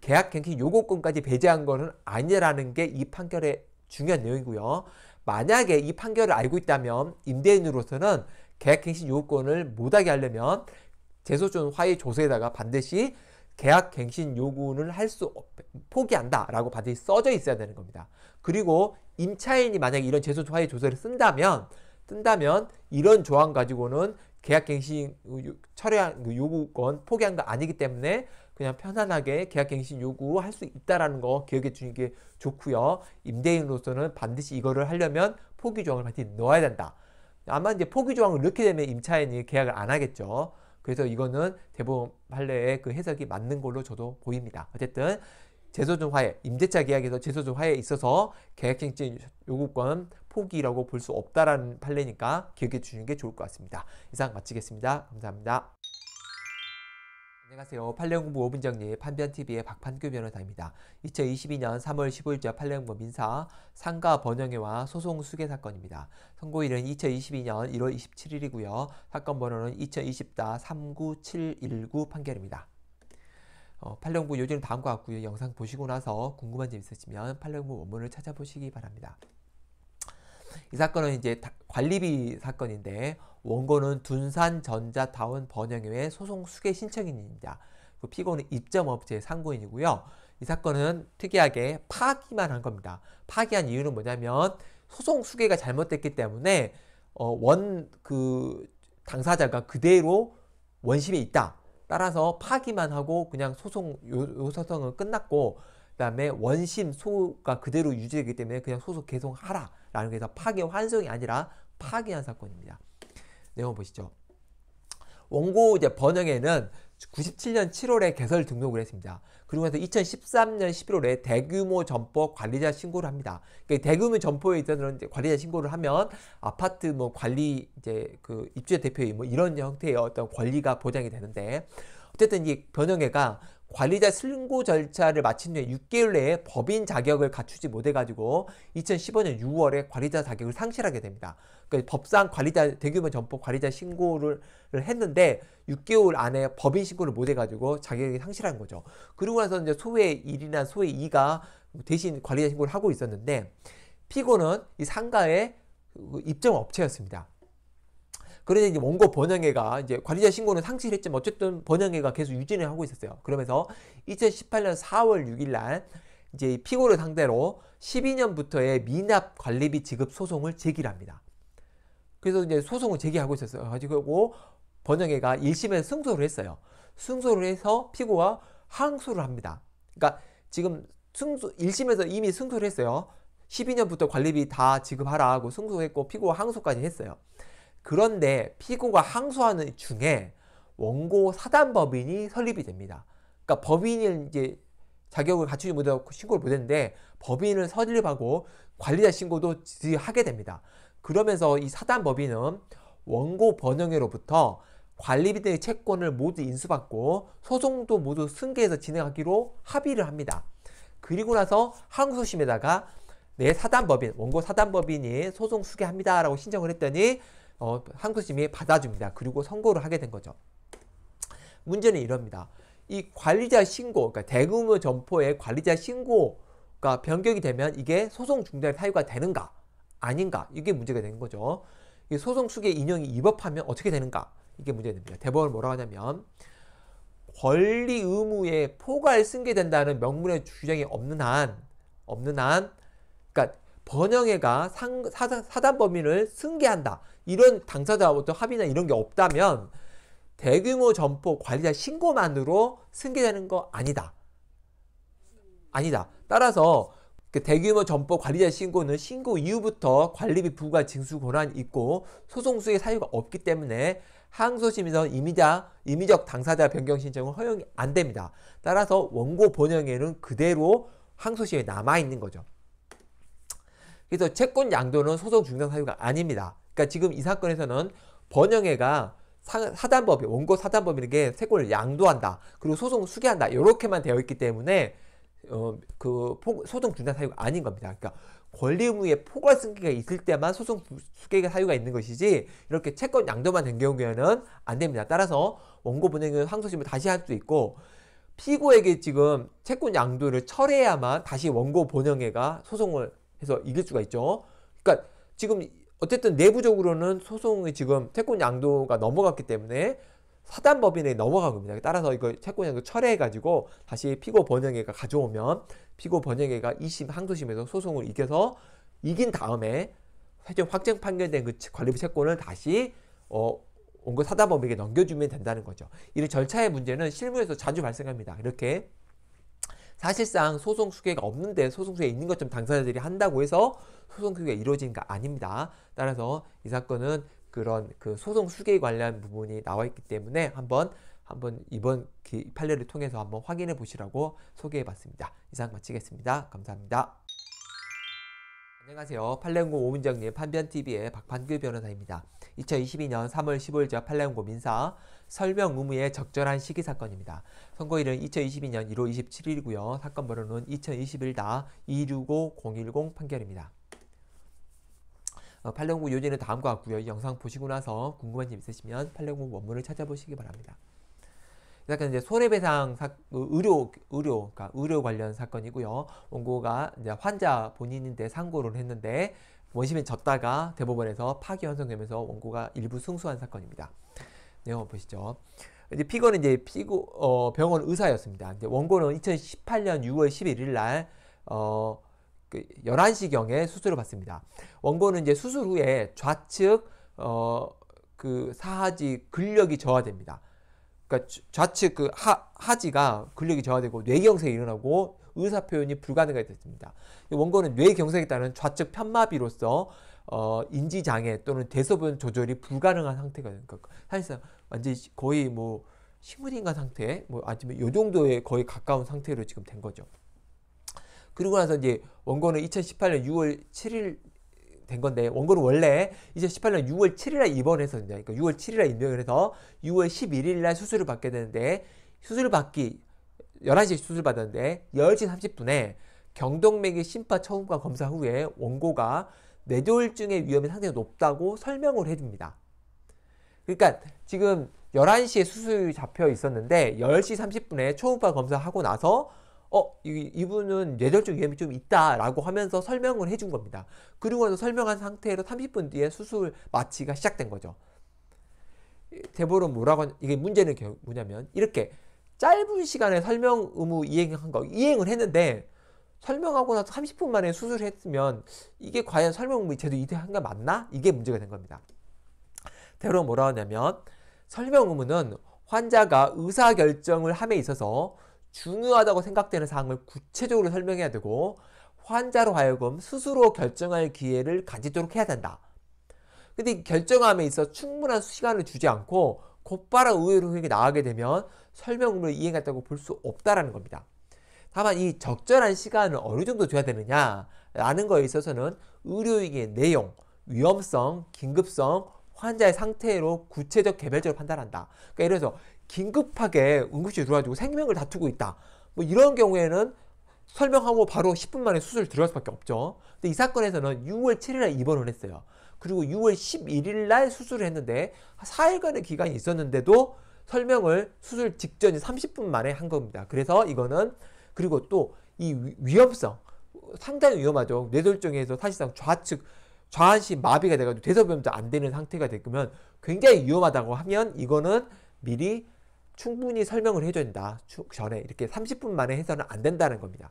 계약 갱신 요구권까지 배제한 것은 아니라는 게 이 판결의 중요한 내용이고요. 만약에 이 판결을 알고 있다면 임대인으로서는 계약갱신 요구권을 못하게 하려면 재소존 화해 조서에다가 반드시 계약갱신 요구를 할수 포기한다라고 반드시 써져 있어야 되는 겁니다. 그리고 임차인이 만약에 이런 재소존 화해 조서를 쓴다면 쓴다면 이런 조항 가지고는 계약갱신 철회 그 요구권 포기한 거 아니기 때문에 그냥 편안하게 계약갱신 요구할 수 있다라는 거 기억해 주는 게 좋고요. 임대인으로서는 반드시 이거를 하려면 포기조항을 반드시 넣어야 된다. 아마 이제 포기조항을 넣게 되면 임차인이 계약을 안 하겠죠. 그래서 이거는 대법원 판례의 그 해석이 맞는 걸로 저도 보입니다. 어쨌든 재소중 화해, 임대차 계약에서 재소중 화해에 있어서 계약갱신 요구권 포기라고 볼 수 없다라는 판례니까 기억해 주시는 게 좋을 것 같습니다. 이상 마치겠습니다. 감사합니다. 안녕하세요. 판례연구부 오분정리 판변TV의 박판규 변호사입니다. 2022년 3월 15일자 판례연구 민사 상가 번영회와 소송 수계 사건입니다. 선고일은 2022년 1월 27일이고요. 사건 번호는 2024-39719 판결입니다. 어, 판례연구 요지는 다음과 같고요. 영상 보시고 나서 궁금한 점 있으시면 판례연구 원문을 찾아보시기 바랍니다. 이 사건은 이제 관리비 사건인데 원고는 둔산전자타운 번영회의 소송 수계 신청인입니다. 피고는 입점업체의 상고인이고요. 이 사건은 특이하게 파기만 한 겁니다. 파기한 이유는 뭐냐면 소송 수계가 잘못됐기 때문에 어, 원그 당사자가 그대로 원심에 있다. 따라서 파기만 하고 그냥 소송 요, 소송은 끝났고 그다음에 원심 소가 그대로 유지되기 때문에 그냥 소송 계속하라라는 게서 파기 환송이 아니라 파기한 사건입니다. 내용 보시죠. 원고 이제 번영에는 97년 7월에 개설 등록을 했습니다. 그리고 나서 2013년 11월에 대규모 점포 관리자 신고를 합니다. 그러니까 대규모 점포에 있던 관리자 신고를 하면 아파트 뭐 관리 이제 그 입주자 대표의 뭐 이런 형태의 어떤 권리가 보장이 되는데 어쨌든 이 변형회가 관리자 승고 절차를 마친 후에 6개월 내에 법인 자격을 갖추지 못해가지고 2015년 6월에 관리자 자격을 상실하게 됩니다. 그러니까 법상 관리자 대규모 점포 관리자 신고를 했는데 6개월 안에 법인 신고를 못해가지고 자격이 상실한 거죠. 그러고 나서 이제 소외 1이나 소외 2가 대신 관리자 신고를 하고 있었는데 피고는 이 상가의 그 입점 업체였습니다. 그래서 이제 원고 번영회가 이제 관리자 신고는 상실했지만 어쨌든 번영회가 계속 유진을 하고 있었어요. 그러면서 2018년 4월 6일 날 이제 피고를 상대로 12년부터의 미납 관리비 지급 소송을 제기합니다. 그래서 이제 소송을 제기하고 있었어요. 가지고 번영회가 1심에서 승소를 했어요. 승소를 해서 피고와 항소를 합니다. 그러니까 지금 승소 1심에서 이미 승소를 했어요. 12년부터 관리비 다 지급하라 하고 승소했고 피고와 항소까지 했어요. 그런데 피고가 항소하는 중에 원고 사단법인이 설립이 됩니다. 그러니까 법인을 이제 자격을 갖추지 못하고 신고를 못했는데 법인을 설립하고 관리자 신고도 하게 됩니다. 그러면서 이 사단법인은 원고 번영회로부터 관리비등의 채권을 모두 인수받고 소송도 모두 승계해서 진행하기로 합의를 합니다. 그리고 나서 항소심에다가 내 사단법인, 원고 사단법인이 소송 수개합니다라고 신청을 했더니 어, 한국심이 받아줍니다. 그리고 선고를 하게 된 거죠. 문제는 이럽니다. 이 관리자 신고, 그러니까 대규모 점포의 관리자 신고가 변경이 되면 이게 소송 중단 사유가 되는가 아닌가 이게 문제가 되는 거죠. 이 소송 수의 인용이 위법하면 어떻게 되는가 이게 문제됩니다. 대법원 뭐라고 하냐면 권리 의무에 포괄 승계된다는 명문의 주장이 없는 한 없는 한 그러니까 번영회가 사단 범인을 승계한다. 이런 당사자와부터 합의나 이런 게 없다면 대규모 점포 관리자 신고만으로 승계되는 거 아니다. 아니다. 따라서 그 대규모 점포 관리자 신고는 신고 이후부터 관리비 부과 징수 권한이 있고 소송수의 사유가 없기 때문에 항소심에서 임의자, 임의적 당사자 변경 신청은 허용이 안 됩니다. 따라서 원고 본형에는 그대로 항소심에 남아있는 거죠. 그래서 채권 양도는 소송 중단 사유가 아닙니다. 그러니까 지금 이 사건에서는 번영회가 사단법이 원고 사단법인에게 채권을 양도한다. 그리고 소송을 수기한다. 이렇게만 되어 있기 때문에 어, 그 소송 중단 사유가 아닌 겁니다. 그러니까 권리 의무에 포괄 승계가 있을 때만 소송 수계 사유가 있는 것이지 이렇게 채권 양도만 된 경우에는 안 됩니다. 따라서 원고 본행은 항소심을 다시 할 수 있고 피고에게 지금 채권 양도를 철회해야만 다시 원고 본영회가 소송을 해서 이길 수가 있죠. 그러니까 지금 어쨌든 내부적으로는 소송이 지금 채권 양도가 넘어갔기 때문에 사단법인에 넘어간 겁니다. 따라서 이거 채권 양도 철회해가지고 다시 피고 번영회가 가져오면 피고 번영회가 2심 항소심에서 소송을 이겨서 이긴 다음에 최종 확정 판결된 그 관리부 채권을 다시 어, 온 거 사단법인에게 넘겨주면 된다는 거죠. 이런 절차의 문제는 실무에서 자주 발생합니다. 이렇게 사실상 소송 수계가 없는데 소송 수계 있는 것처럼 당사자들이 한다고 해서 소송 수계가 이루어진는게 아닙니다. 따라서 이 사건은 그런 그 소송 수계에 관련 부분이 나와 있기 때문에 한번 한번 이번 판례를 통해서 한번 확인해 보시라고 소개해 봤습니다. 이상 마치겠습니다. 감사합니다. 안녕하세요. 판례연구 오문정님 판변TV의 박판규 변호사입니다. 2022년 3월 15일자 판례연구 민사 설명 의무의 적절한 시기 사건입니다. 선고일은 2022년 1월 27일이고요. 사건 번호는 2021-265-010 판결입니다. 어, 팔령구 요지는 다음과 같고요. 영상 보시고 나서 궁금한 점 있으시면 팔령구 원문을 찾아보시기 바랍니다. 그러 이제 손해배상 사, 그 의료 의료 그러니까 의료 관련 사건이고요. 원고가 이제 환자 본인인데 상고를 했는데 원심이 졌다가 대법원에서 파기 환송되면서 원고가 일부 승소한 사건입니다. 내용 보시죠. 이제 피고는 이제 피고 어, 병원 의사였습니다. 이제 원고는 2018년 6월 11일 날 어, 그 11시 경에 수술을 받습니다. 원고는 이제 수술 후에 좌측 어, 그 사하지 근력이 저하됩니다. 그러니까 좌측 그 하, 하지가 근력이 저하되고 뇌경색이 일어나고 의사 표현이 불가능하게 됐습니다. 원고는 뇌경색에 따른 좌측 편마비로서 어, 인지장애 또는 대소변 조절이 불가능한 상태가 되니까 사실상 완전히 거의 뭐 식물인간 상태, 뭐 아니면 요 정도에 거의 가까운 상태로 지금 된 거죠. 그리고 나서 이제 원고는 2018년 6월 7일 된 건데 원고는 원래 2018년 6월 7일에 입원해서 그러니까 6월 7일에 임명을 해서 6월 11일날 수술을 받게 되는데 수술 을 받기 1 1시 수술 받았는데 10시 30분에 경동맥의 심파 처음과 검사 후에 원고가 뇌졸중의 위험이 상당히 높다고 설명을 해줍니다. 그러니까 지금 11시에 수술이 잡혀 있었는데 10시 30분에 초음파 검사하고 나서 어, 이, 분은 뇌졸중 위험이 좀 있다라고 하면서 설명을 해준 겁니다. 그리고 설명한 상태로 30분 뒤에 수술 마취가 시작된 거죠. 대부분 뭐라고 이게 문제는 뭐냐면 이렇게 짧은 시간에 설명 의무 이행한 거 이행을 했는데 설명하고 나서 30분 만에 수술했으면 을 이게 과연 설명이 제대로 이해한게 맞나? 이게 문제가 된 겁니다. 대로 뭐라 하냐면 설명 의무는 환자가 의사 결정을 함에 있어서 중요하다고 생각되는 사항을 구체적으로 설명해야 되고 환자로 하여금 스스로 결정할 기회를 가지도록 해야 된다. 근데 결정함에 있어 충분한 시간을 주지 않고 곧바로 의외로 나가게 되면 설명 의무를 이행했다고 볼 수 없다라는 겁니다. 다만 이 적절한 시간을 어느 정도 줘야 되느냐라는 거에 있어서는 의료위기의 내용, 위험성, 긴급성, 환자의 상태로 구체적 개별적으로 판단한다. 그러니까 예를 들어서 긴급하게 응급실 에 들어가지고 와 생명을 다투고 있다. 뭐 이런 경우에는 설명하고 바로 10분 만에 수술 을 들어갈 수밖에 없죠. 근데 이 사건에서는 6월 7일에 입원을 했어요. 그리고 6월 11일 날 수술을 했는데 4일간의 기간이 있었는데도 설명을 수술 직전인 30분 만에 한 겁니다. 그래서 이거는 그리고 또 이 위험성 상당히 위험하죠. 뇌졸중에서 사실상 좌측 좌한시 마비가 돼가지고 대소변도 안 되는 상태가 됐 되면 굉장히 위험하다고 하면 이거는 미리 충분히 설명을 해줘야 된다. 전에 이렇게 30분 만에 해서는 안 된다는 겁니다.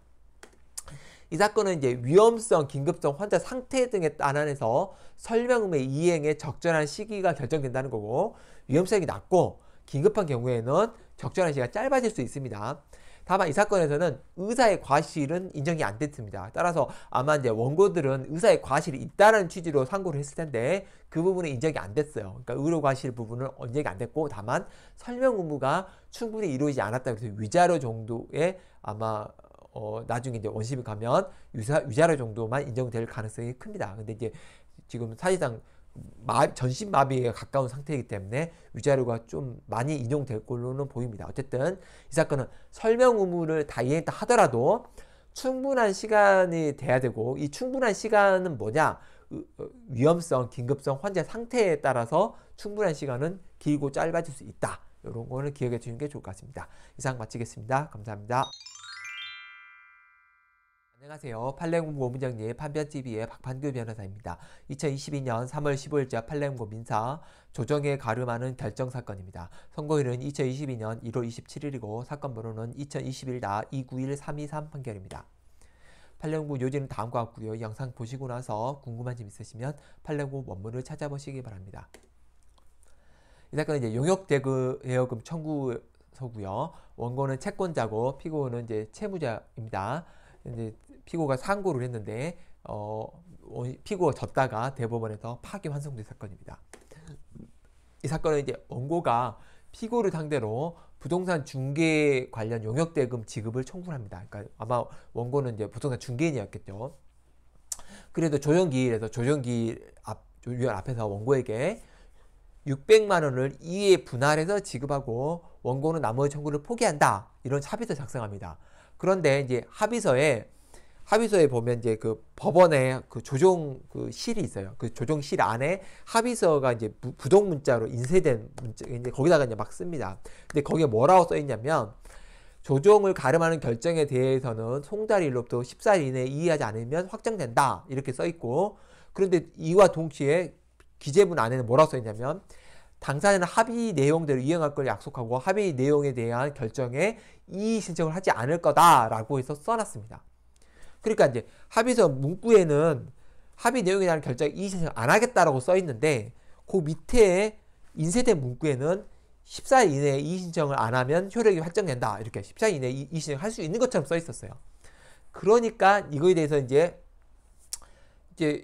이 사건은 이제 위험성, 긴급성, 환자 상태 등에 따라서 설명의 이행에 적절한 시기가 결정된다는 거고 위험성이 낮고 긴급한 경우에는 적절한 시기가 짧아질 수 있습니다. 다만 이 사건에서는 의사의 과실은 인정이 안 됐습니다. 따라서 아마 이제 원고들은 의사의 과실이 있다는 취지로 상고를 했을 텐데 그 부분은 인정이 안 됐어요. 그러니까 의료 과실 부분은 인정이 안 됐고 다만 설명 의무가 충분히 이루어지지 않았다 그래서 위자료 정도의 아마 어 나중에 이제 원심이 가면 유사, 위자료 정도만 인정될 가능성이 큽니다. 근데 이제 지금 사실상 마, 전신 마비에 가까운 상태이기 때문에 위자료가 좀 많이 인용될 걸로는 보입니다. 어쨌든 이 사건은 설명 의무를 다 이행했다 하더라도 충분한 시간이 돼야 되고 이 충분한 시간은 뭐냐 어, 위험성, 긴급성 환자 상태에 따라서 충분한 시간은 길고 짧아질 수 있다. 이런 거는 기억해 주시는 게 좋을 것 같습니다. 이상 마치겠습니다. 감사합니다. 안녕하세요. 팔레공고 문정리 판변TV의 박판규 변호사입니다. 2022년 3월 15일자 팔레공고 민사 조정에 가름하는 결정 사건입니다. 선고일은 2022년 1월 27일이고 사건 번호는 2021 291 323 판결입니다. 팔레공고 요지는 다음과 같고요. 영상 보시고 나서 궁금한 점 있으시면 팔레공고 원문을 찾아보시기 바랍니다. 이 사건은 이제 용역대여금 청구서고요. 원고는 채권자고 피고는 이제 채무자입니다. 이제 피고가 상고를 했는데 어, 피고가 졌다가 대법원에서 파기환송된 사건입니다. 이 사건은 이제 원고가 피고를 상대로 부동산 중개 관련 용역 대금 지급을 청구 합니다. 그러니까 아마 원고는 이제 부동산 중개인이었겠죠. 그래도 조정기일에서 조정기일 앞, 위원 앞에서 원고에게 600만 원을 이에 분할해서 지급하고 원고는 나머지 청구를 포기한다. 이런 합의서 작성합니다. 그런데 이제 합의서에 합의서에 보면 이제 그 법원의 그 조정 그 실이 있어요. 그 조정실 안에 합의서가 이제 부동 문자로 인쇄된 문자 이제 거기다가 이제 막 씁니다. 근데 거기에 뭐라고 써 있냐면 조정을 가름하는 결정에 대해서는 송달일로부터 14일 이내에 이의하지 않으면 확정된다. 이렇게 써 있고 그런데 이와 동시에 기재문 안에는 뭐라고 써 있냐면 당사자는 합의 내용대로 이행할 걸 약속하고 합의 내용에 대한 결정에 이의 신청을 하지 않을 거다라고 해서 써놨습니다. 그러니까 이제 합의서 문구에는 합의 내용에 대한 결정 이의신청 안 하겠다라고 써 있는데 그 밑에 인쇄된 문구에는 14일 이내에 이의신청을 안 하면 효력이 확정된다. 이렇게 14일 이내에 이의신청을 할 수 있는 것처럼 써 있었어요. 그러니까 이거에 대해서 이제 이제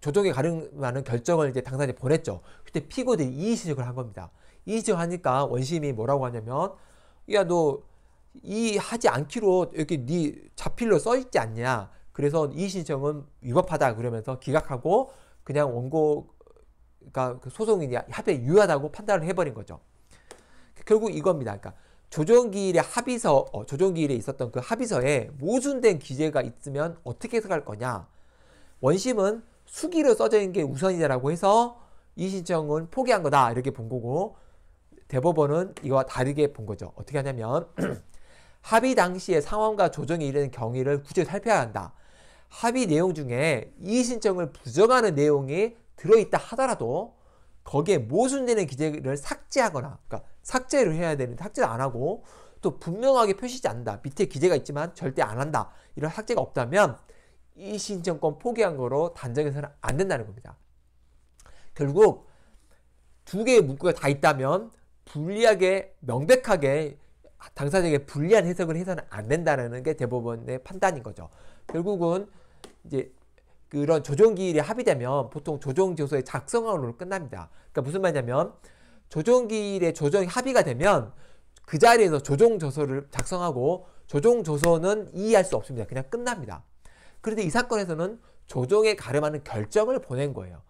조정에 가능한 결정을 이제 당사자에 보냈죠. 그때 피고들이 이의신청을 한 겁니다. 이의신청 하니까 원심이 뭐라고 하냐면 야너 이 하지 않기로 이렇게 네 자필로 써 있지 않냐. 그래서 이 신청은 위법하다 그러면서 기각하고 그냥 원고가 그러니까 그 소송이 합의에 유효하다고 판단을 해버린 거죠. 결국 이겁니다. 그러니까 조정기일의 합의서, 어, 조정기일에 있었던 그 합의서에 모순된 기재가 있으면 어떻게 해석할 거냐. 원심은 수기로 써져 있는 게 우선이다라고 해서 이 신청은 포기한 거다 이렇게 본 거고 대법원은 이와 다르게 본 거죠. 어떻게 하냐면 [clears throat] 합의 당시의 상황과 조정에 이르는 경위를 구체적으로 살펴야 한다. 합의 내용 중에 이의 신청을 부정하는 내용이 들어있다 하더라도 거기에 모순되는 기재를 삭제하거나 그러니까 삭제를 해야 되는데 삭제를 안 하고 또 분명하게 표시지 않는다. 밑에 기재가 있지만 절대 안 한다. 이런 삭제가 없다면 이 신청권 포기한 거로 단정해서는 안 된다는 겁니다. 결국 두 개의 문구가 다 있다면 불리하게 명백하게 당사자에게 불리한 해석을 해서는 안 된다는 게 대법원의 판단인 거죠. 결국은 이제 그런 조정기일이 합의되면 보통 조정조서의 작성으로 끝납니다. 그러니까 무슨 말이냐면 조정기일에 조정 이 합의가 되면 그 자리에서 조정조서를 작성하고 조정조서는 이해할수 없습니다. 그냥 끝납니다. 그런데 이 사건에서는 조정에 가름하는 결정을 보낸 거예요.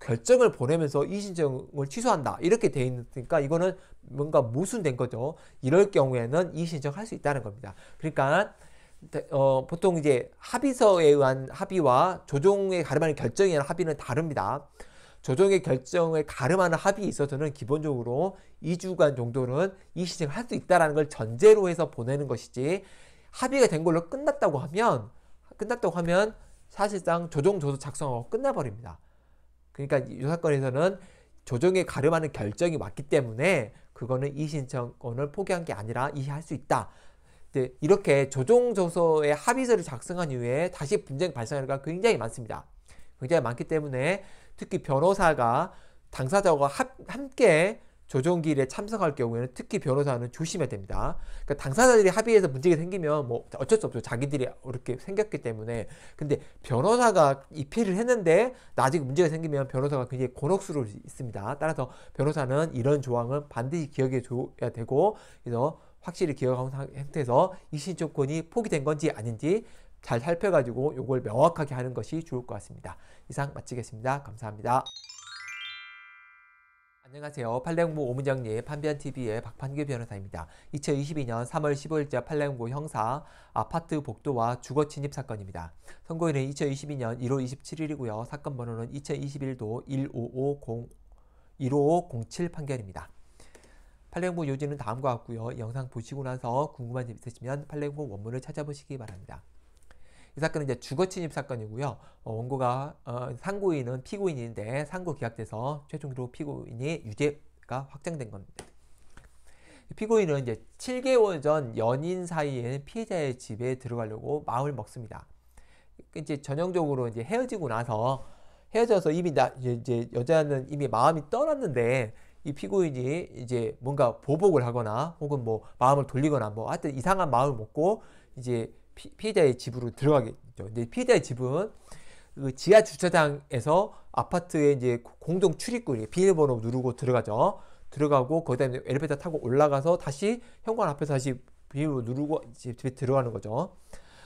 결정을 보내면서 이의신청을 취소한다 이렇게 돼 있으니까 이거는 뭔가 모순된 거죠. 이럴 경우에는 이의신청할 수 있다는 겁니다. 그러니까 어, 보통 이제 합의서에 의한 합의와 조정의 가름하는 결정에 의한 합의는 다릅니다. 조정의 결정을 가름하는 합의에 있어서는 기본적으로 2주간 정도는 이의신청을 할수 있다는 걸 전제로 해서 보내는 것이지 합의가 된 걸로 끝났다고 하면 끝났다고 하면 사실상 조정조서 작성하고 끝나버립니다. 그러니까 이 사건에서는 조정에 가름하는 결정이 왔기 때문에 그거는 이 신청권을 포기한 게 아니라 이해할 수 있다. 네, 이렇게 조정조서의 합의서를 작성한 이후에 다시 분쟁 발생 할우가 굉장히 많습니다. 굉장히 많기 때문에 특히 변호사가 당사자와 함께 조정기일에 참석할 경우에는 특히 변호사는 조심해야 됩니다. 그러니까 당사자들이 합의해서 문제가 생기면 뭐 어쩔 수 없죠. 자기들이 이렇게 생겼기 때문에. 근데 변호사가 입회를 했는데 나중에 문제가 생기면 변호사가 굉장히 곤혹스러울 수 있습니다. 따라서 변호사는 이런 조항은 반드시 기억해 줘야 되고 그래서 확실히 기억한 하 상태에서 이신조건이 포기된 건지 아닌지 잘 살펴가지고 이걸 명확하게 하는 것이 좋을 것 같습니다. 이상 마치겠습니다. 감사합니다. 안녕하세요. 팔레옹고 오문정리 판변TV의 박판규 변호사입니다. 2022년 3월 15일자 팔레옹고 형사 아파트 복도와 주거 침입 사건입니다. 선고일은 2022년 1월 27일이고요. 사건 번호는 2021도 1550 15507 판결입니다. 팔레옹고 요지는 다음과 같고요. 영상 보시고 나서 궁금한 점 있으시면 팔레옹고 원문을 찾아보시기 바랍니다. 이 사건은 이제 주거 침입 사건이고요. 어, 원고가 어, 상고인은 피고인인데 상고 기각돼서 최종적으로 피고인이 유죄가 확정된 겁니다. 피고인은 이제 7개월 전 연인 사이에 피해자의 집에 들어가려고 마음을 먹습니다. 이제 전형적으로 이제 헤어지고 나서 헤어져서 이미 나 이제 여자는 이미 마음이 떠났는데 이 피고인이 이제 뭔가 보복을 하거나 혹은 뭐 마음을 돌리거나 뭐 하여튼 이상한 마음을 먹고 이제 피해자의 집으로 들어가겠죠. 이제 피해자의 집은 그 지하 주차장에서 아파트의 이제 공동 출입구에 비밀번호 누르고 들어가죠. 들어가고 거기다 엘리베이터 타고 올라가서 다시 현관 앞에서 다시 비밀번호 누르고 집에 들어가는 거죠.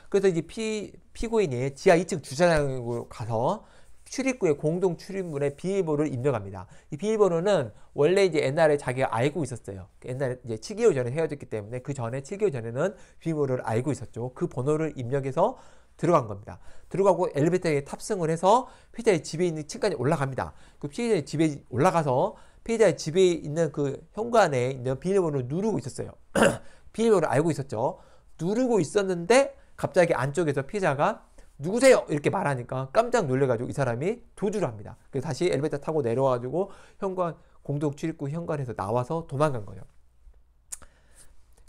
그래서 이제 피, 피고인이 지하 2층 주차장으로 가서 출입구의 공동 출입문에 비밀번호를 입력합니다. 이 비밀번호는 원래 이제 옛날에 자기가 알고 있었어요. 옛날에 이제 7개월 전에 헤어졌기 때문에 그 전에 7개월 전에는 비밀번호를 알고 있었죠. 그 번호를 입력해서 들어간 겁니다. 들어가고 엘리베이터에 탑승을 해서 피해자의 집에 있는 층까지 올라갑니다. 그 피해자의 집에 올라가서 피해자의 집에 있는 그 현관에 있는 비밀번호를 누르고 있었어요. [clears throat] 비밀번호를 알고 있었죠. 누르고 있었는데 갑자기 안쪽에서 피해자가 누구세요? 이렇게 말하니까 깜짝 놀래가지고 이 사람이 도주를 합니다. 그래서 다시 엘리베이터 타고 내려와가지고 현관, 공동 출입구 현관에서 나와서 도망간 거예요.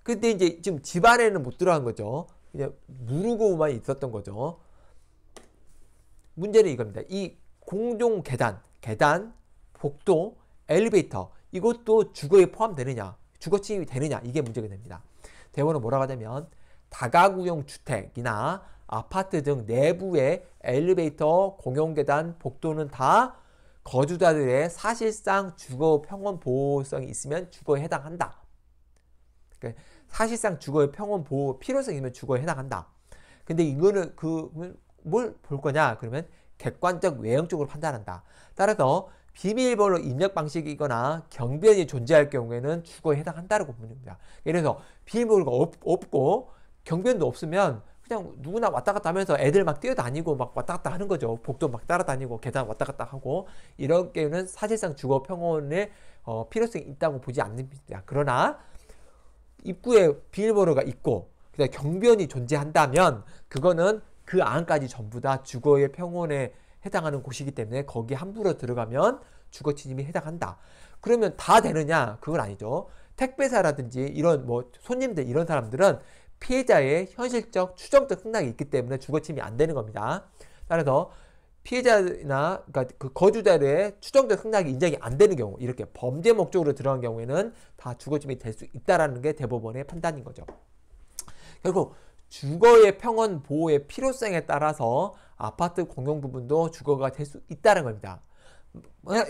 근데 이제 지금 집 안에는 못 들어간 거죠. 그냥 무르고만 있었던 거죠. 문제는 이겁니다. 이 공동 계단, 계단, 복도, 엘리베이터 이것도 주거에 포함되느냐, 주거 침입이 되느냐 이게 문제가 됩니다. 대원은 뭐라고 하냐면 다가구용 주택이나 아파트 등 내부의 엘리베이터, 공용계단, 복도는 다 거주자들의 사실상 주거 평온 보호성이 있으면 주거에 해당한다. 그러니까 사실상 주거의 평온 보호 필요성이 있으면 주거에 해당한다. 근데 이거는 그 뭘 볼 거냐? 그러면 객관적 외형적으로 판단한다. 따라서 비밀번호 입력 방식이거나 경비원이 존재할 경우에는 주거에 해당한다고 보면 됩니다. 예를 들어서 비밀번호가 없, 고 경비원도 없으면 그냥 누구나 왔다 갔다 하면서 애들 막 뛰어다니고 막 왔다 갔다 하는 거죠. 복도 막 따라다니고 계단 왔다 갔다 하고 이런 게임은 사실상 주거 평온의 어, 필요성이 있다고 보지 않습니다. 그러나 입구에 비밀번호가 있고 그다 경비원이 존재한다면 그거는 그 안까지 전부 다 주거의 평온에 해당하는 곳이기 때문에 거기 함부로 들어가면 주거 침입이 해당한다. 그러면 다 되느냐? 그건 아니죠. 택배사라든지 이런 뭐 손님들 이런 사람들은 피해자의 현실적 추정적 흑낙이 있기 때문에 주거침이 안 되는 겁니다. 따라서 피해자나 그러니까 그 거주자의 추정적 승낙이 인정이 안 되는 경우 이렇게 범죄 목적으로 들어간 경우에는 다 주거침이 될 수있다라게 대법원의 판단인 거죠. 결국 주거의 평온 보호의 필요성에 따라서 아파트 공용 부분도 주거가 될 수 있다는 겁니다.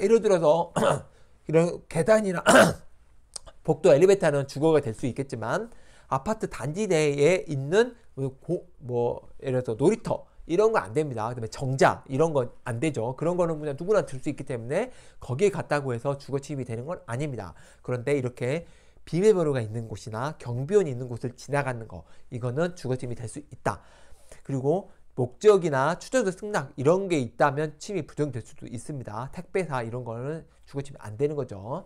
예를 들어서 [clears throat] 이런 계단이나 [clears throat] 복도 엘리베이터는 주거가 될 수 있겠지만 아파트 단지 내에 있는 고, 뭐 예를 들어서 놀이터 이런 거 안 됩니다. 그다음에 정자 이런 건 안 되죠. 그런 거는 그냥 누구나 들 수 있기 때문에 거기에 갔다고 해서 주거 침입이 되는 건 아닙니다. 그런데 이렇게 비밀번호가 있는 곳이나 경비원이 있는 곳을 지나가는 거 이거는 주거 침입이 될 수 있다. 그리고 목적이나 추정적 승낙 이런 게 있다면 침입 부정될 수도 있습니다. 택배사 이런 거는 주거 침입 안 되는 거죠.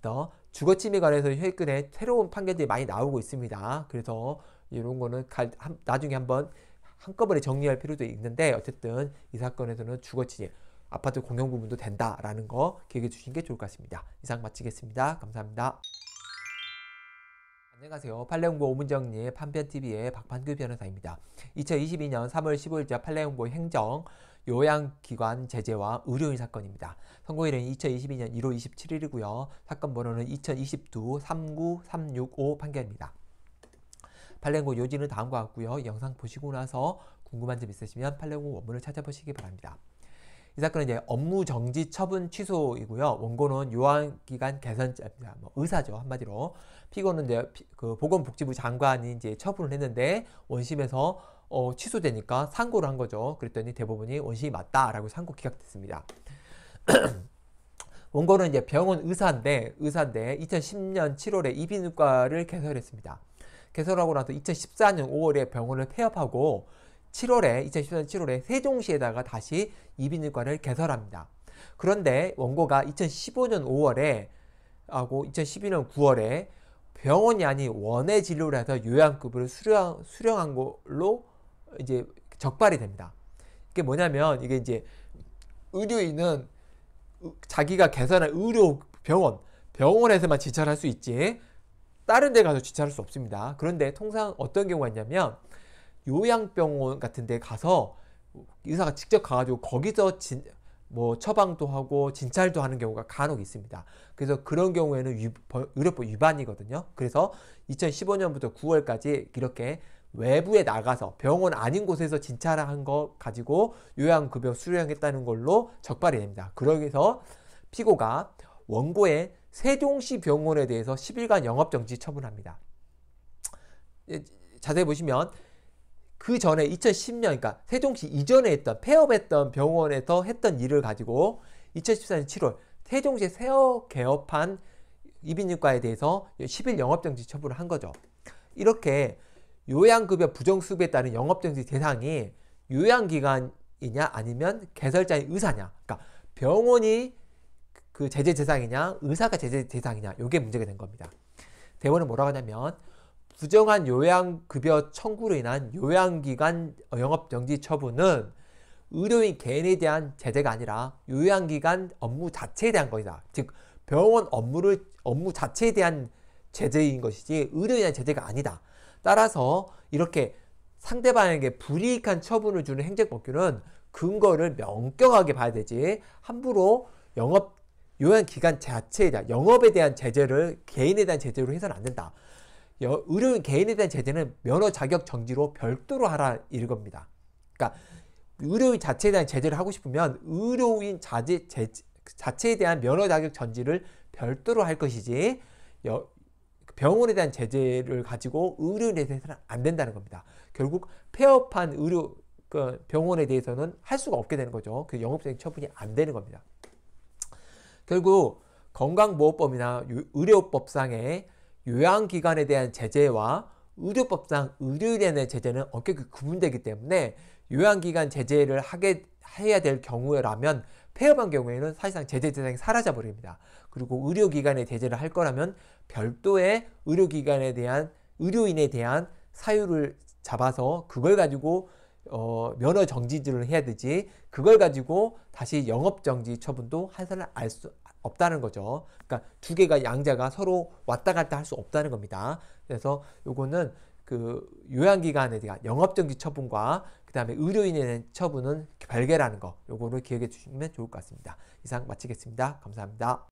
그래서 주거침에 입 관해서 최근에 새로운 판결들이 많이 나오고 있습니다. 그래서 이런 거는 가, 한, 나중에 한번 한꺼번에 정리할 필요도 있는데 어쨌든 이 사건에서는 주거침입 아파트 공용 부분도 된다라는 거 기억해 주신 게 좋을 것 같습니다. 이상 마치겠습니다. 감사합니다. 안녕하세요. 팔레옹고 오문정리 판편TV의 박판규 변호사입니다. 2022년 3월 15일자 팔레옹고 행정 요양기관 제재와 의료인 사건입니다. 선고일은 2022년 1월 27일이고요. 사건 번호는 2022 39365 판결입니다. 팔레옹고 요지는 다음과 같고요. 영상 보시고 나서 궁금한 점 있으시면 팔레옹고 원문을 찾아보시기 바랍니다. 이 사건은 이제 업무 정지 처분 취소이고요. 원고는 요한기간 개선자입니다. 뭐 의사죠 한마디로 피고는 이제 그 보건복지부 장관이 이제 처분을 했는데 원심에서 어, 취소되니까 상고를 한 거죠. 그랬더니 대법원이 원심이 맞다라고 상고 기각됐습니다. [clears throat] 원고는 이제 병원 의사인데 의사인데 2010년 7월에 이비인후과를 개설했습니다. 개설하고 나서 2014년 5월에 병원을 폐업하고 7월에 2014년 7월에 세종시에다가 다시 이비인후과를 개설합니다. 그런데 원고가 2015년 5월에 하고 2012년 9월에 병원이 아닌 원의 진료를 해서 요양급을 수령, 수령한 걸로 이제 적발이 됩니다. 이게 뭐냐면 이게 이제 의료인은 자기가 개선한 의료 병원 병원에서만 지찰할 수 있지 다른 데 가서 지찰할 수 없습니다. 그런데 통상 어떤 경우가 있냐면 요양병원 같은 데 가서 의사가 직접 가가지고 거기서 진, 뭐 처방도 하고 진찰도 하는 경우가 간혹 있습니다. 그래서 그런 경우에는 위, 의료법 위반이거든요. 그래서 2015년부터 9월까지 이렇게 외부에 나가서 병원 아닌 곳에서 진찰한 거 가지고 요양급여 수령했다는 걸로 적발이 됩니다. 그러면서 피고가 원고에 세종시 병원에 대해서 10일간 영업정지 처분합니다. 예, 자세히 보시면 그 전에 2010년, 그러니까 세종시 이전에 했던 폐업했던 병원에서 했던 일을 가지고 2014년 7월 세종시 새어 개업한 이비인후과에 대해서 10일 영업정지 처분을 한 거죠. 이렇게 요양급여 부정수급에 따른 영업정지 대상이 요양기관이냐 아니면 개설자인 의사냐 그러니까 병원이 그 제재 대상이냐 의사가 제재 대상이냐 이게 문제가 된 겁니다. 대원은 뭐라고 하냐면 부정한 요양급여 청구로 인한 요양기관 영업정지 처분은 의료인 개인에 대한 제재가 아니라 요양기관 업무 자체에 대한 것이다. 즉 병원 업무를 업무 자체에 대한 제재인 것이지 의료인의 제재가 아니다. 따라서 이렇게 상대방에게 불이익한 처분을 주는 행정법규는 근거를 명격하게 봐야 되지 함부로 영업 요양 기관 자체에 대한 영업에 대한 제재를 개인에 대한 제재로 해서는 안 된다. 의료 개인에 대한 제재는 면허 자격 정지로 별도로 하라 이겁니다. 그러니까 의료 자체에 대한 제재를 하고 싶으면 의료인 자제, 제, 자체에 대한 면허 자격 정지를 별도로 할 것이지 여, 병원에 대한 제재를 가지고 의료인에 대해서는 안 된다는 겁니다. 결국 폐업한 의료 그 병원에 대해서는 할 수가 없게 되는 거죠. 그 영업적인 처분이 안 되는 겁니다. 결국 건강보호법이나 의료법상의 요양기관에 대한 제재와 의료법상 의료에 대한 제재는 어격히 그 구분되기 때문에 요양기관 제재를 하게 해야 될 경우라면 폐업한 경우에는 사실상 제재 대상이 사라져 버립니다. 그리고 의료기관에 제재를 할 거라면 별도의 의료기관에 대한 의료인에 대한 사유를 잡아서 그걸 가지고 어, 면허 정지를 해야 되지 그걸 가지고 다시 영업 정지 처분도 한 사람 알수 없다는 거죠. 그러니까 두 개가 양자가 서로 왔다 갔다 할 수 없다는 겁니다. 그래서 요거는 그 요양기관에 대한 영업정지 처분과 그 다음에 의료인에 대한 처분은 별개라는 거 요거를 기억해 주시면 좋을 것 같습니다. 이상 마치겠습니다. 감사합니다.